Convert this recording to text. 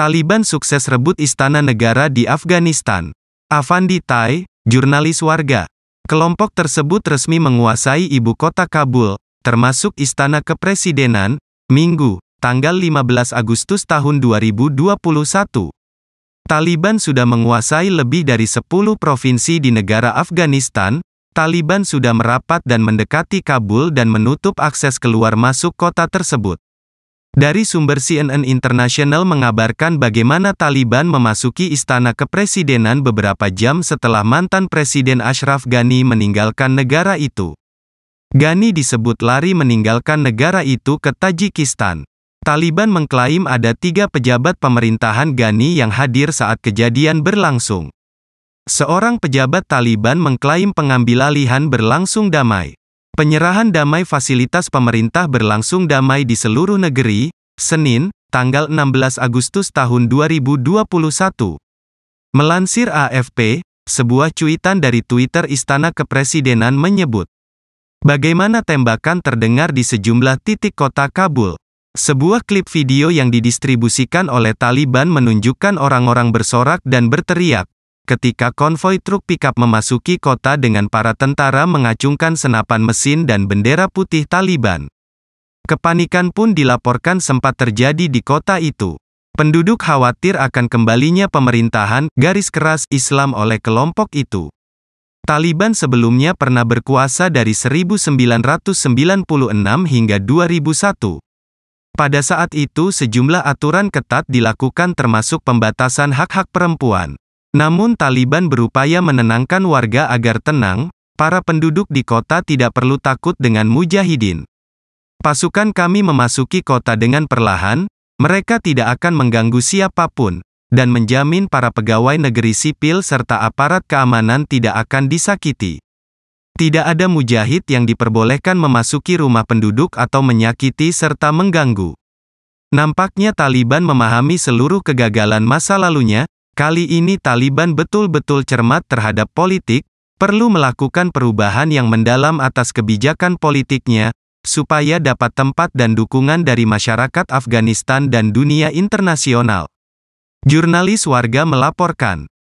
Taliban sukses rebut istana negara di Afghanistan. Avandi Tai, jurnalis warga. Kelompok tersebut resmi menguasai ibu kota Kabul, termasuk istana kepresidenan, Minggu, tanggal 15 Agustus tahun 2021. Taliban sudah menguasai lebih dari 10 provinsi di negara Afghanistan, Taliban sudah merapat dan mendekati Kabul dan menutup akses keluar masuk kota tersebut. Dari sumber CNN International mengabarkan bagaimana Taliban memasuki istana kepresidenan beberapa jam setelah mantan Presiden Ashraf Ghani meninggalkan negara itu. Ghani disebut lari meninggalkan negara itu ke Tajikistan. Taliban mengklaim ada tiga pejabat pemerintahan Ghani yang hadir saat kejadian berlangsung. Seorang pejabat Taliban mengklaim pengambilalihan berlangsung damai. Penyerahan damai fasilitas pemerintah berlangsung damai di seluruh negeri, Senin, tanggal 16 Agustus tahun 2021. Melansir AFP, sebuah cuitan dari Twitter Istana Kepresidenan menyebut, Bagaimana tembakan terdengar di sejumlah titik kota Kabul? Sebuah klip video yang didistribusikan oleh Taliban menunjukkan orang-orang bersorak dan berteriak. Ketika konvoi truk pickup memasuki kota dengan para tentara mengacungkan senapan mesin dan bendera putih Taliban. Kepanikan pun dilaporkan sempat terjadi di kota itu. Penduduk khawatir akan kembalinya pemerintahan garis keras Islam oleh kelompok itu. Taliban sebelumnya pernah berkuasa dari 1996 hingga 2001. Pada saat itu sejumlah aturan ketat dilakukan termasuk pembatasan hak-hak perempuan. Namun Taliban berupaya menenangkan warga agar tenang, para penduduk di kota tidak perlu takut dengan mujahidin. Pasukan kami memasuki kota dengan perlahan, mereka tidak akan mengganggu siapapun, dan menjamin para pegawai negeri sipil serta aparat keamanan tidak akan disakiti. Tidak ada mujahid yang diperbolehkan memasuki rumah penduduk atau menyakiti serta mengganggu. Nampaknya Taliban memahami seluruh kegagalan masa lalunya, Kali ini Taliban betul-betul cermat terhadap politik, perlu melakukan perubahan yang mendalam atas kebijakan politiknya, supaya dapat tempat dan dukungan dari masyarakat Afghanistan dan dunia internasional. Jurnalis warga melaporkan.